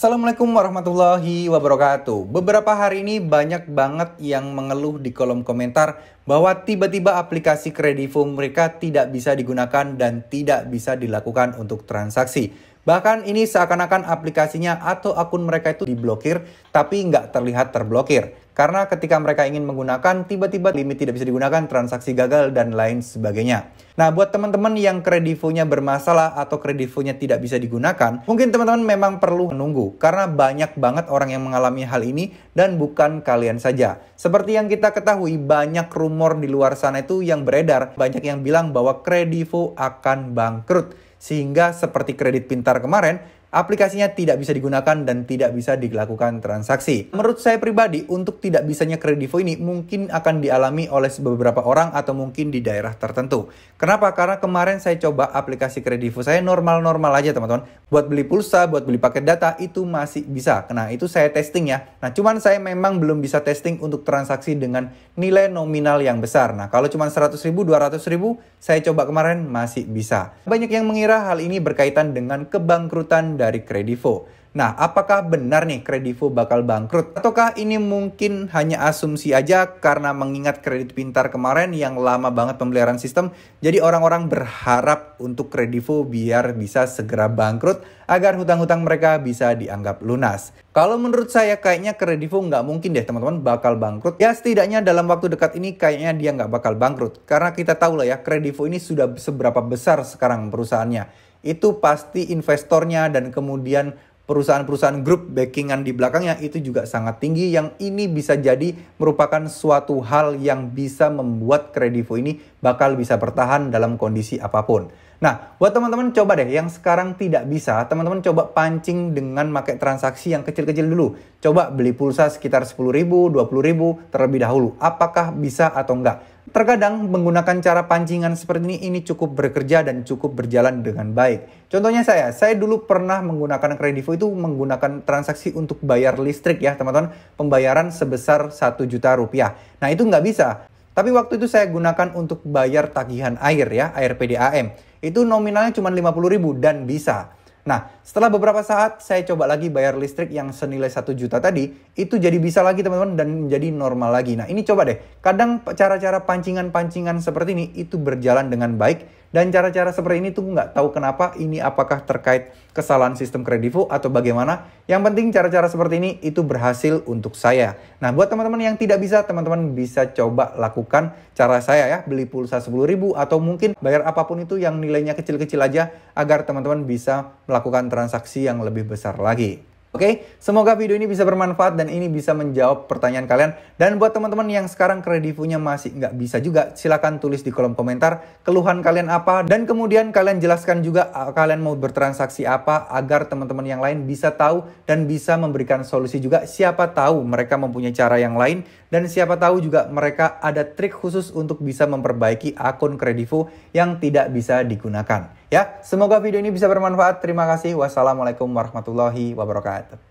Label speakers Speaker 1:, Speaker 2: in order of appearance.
Speaker 1: Assalamualaikum warahmatullahi wabarakatuh. Beberapa hari ini banyak banget yang mengeluh di kolom komentar bahwa tiba-tiba aplikasi Kredivo mereka tidak bisa digunakan dan tidak bisa dilakukan untuk transaksi. Bahkan ini seakan-akan aplikasinya atau akun mereka itu diblokir tapi nggak terlihat terblokir. Karena ketika mereka ingin menggunakan, tiba-tiba limit tidak bisa digunakan, transaksi gagal, dan lain sebagainya. Nah, buat teman-teman yang kredivonya bermasalah atau kredivonya tidak bisa digunakan, mungkin teman-teman memang perlu menunggu. Karena banyak banget orang yang mengalami hal ini dan bukan kalian saja. Seperti yang kita ketahui, banyak rumor di luar sana itu yang beredar. Banyak yang bilang bahwa kredivo akan bangkrut. Sehingga seperti kredit pintar kemarin, aplikasinya tidak bisa digunakan dan tidak bisa dilakukan transaksi. Menurut saya pribadi, untuk tidak bisanya kredivo ini mungkin akan dialami oleh beberapa orang atau mungkin di daerah tertentu. Kenapa? Karena kemarin saya coba aplikasi kredivo saya normal-normal aja teman-teman. Buat beli pulsa, buat beli paket data itu masih bisa. Nah itu saya testing ya. Nah cuman saya memang belum bisa testing untuk transaksi dengan nilai nominal yang besar. Nah kalau cuma 100 ribu, 200 ribu, saya coba kemarin masih bisa. Banyak yang mengira hal ini berkaitan dengan kebangkrutan dari Kredivo. Nah, apakah benar nih Kredivo bakal bangkrut? Ataukah ini mungkin hanya asumsi aja karena mengingat kredit pintar kemarin yang lama banget pemeliharaan sistem, jadi orang-orang berharap untuk Kredivo biar bisa segera bangkrut agar hutang-hutang mereka bisa dianggap lunas. Kalau menurut saya kayaknya Kredivo nggak mungkin deh teman-teman bakal bangkrut. Ya setidaknya dalam waktu dekat ini kayaknya dia nggak bakal bangkrut. Karena kita tahu lah ya Kredivo ini sudah seberapa besar sekarang perusahaannya itu pasti investornya dan kemudian perusahaan-perusahaan grup backingan di belakangnya itu juga sangat tinggi yang ini bisa jadi merupakan suatu hal yang bisa membuat Kredivo ini bakal bisa bertahan dalam kondisi apapun. Nah, buat teman-teman coba deh yang sekarang tidak bisa, teman-teman coba pancing dengan pakai transaksi yang kecil-kecil dulu. Coba beli pulsa sekitar 10.000, 20.000 terlebih dahulu. Apakah bisa atau enggak? Terkadang menggunakan cara pancingan seperti ini ini cukup bekerja dan cukup berjalan dengan baik. Contohnya saya, saya dulu pernah menggunakan Kredivo itu menggunakan transaksi untuk bayar listrik ya teman-teman, pembayaran sebesar 1 juta rupiah. Nah itu nggak bisa. Tapi waktu itu saya gunakan untuk bayar tagihan air ya, air PDAM. Itu nominalnya cuma 50 ribu dan bisa. Nah, setelah beberapa saat saya coba lagi bayar listrik yang senilai 1 juta tadi, itu jadi bisa lagi teman-teman dan menjadi normal lagi. Nah, ini coba deh. Kadang cara-cara pancingan-pancingan seperti ini itu berjalan dengan baik dan cara-cara seperti ini tuh nggak tahu kenapa ini apakah terkait kesalahan sistem kredivo atau bagaimana. Yang penting cara-cara seperti ini itu berhasil untuk saya. Nah buat teman-teman yang tidak bisa, teman-teman bisa coba lakukan cara saya ya. Beli pulsa 10 ribu atau mungkin bayar apapun itu yang nilainya kecil-kecil aja agar teman-teman bisa melakukan transaksi yang lebih besar lagi. Oke, okay? semoga video ini bisa bermanfaat dan ini bisa menjawab pertanyaan kalian. Dan buat teman-teman yang sekarang kredivunya masih nggak bisa juga, silahkan tulis di kolom komentar keluhan kalian apa. Dan kemudian kalian jelaskan juga uh, kalian mau bertransaksi apa agar teman-teman yang lain bisa tahu dan bisa memberikan solusi juga. Siapa tahu mereka mempunyai cara yang lain dan siapa tahu juga mereka ada trik khusus untuk bisa memperbaiki akun Kredivo yang tidak bisa digunakan. Ya, semoga video ini bisa bermanfaat. Terima kasih. Wassalamualaikum warahmatullahi wabarakatuh.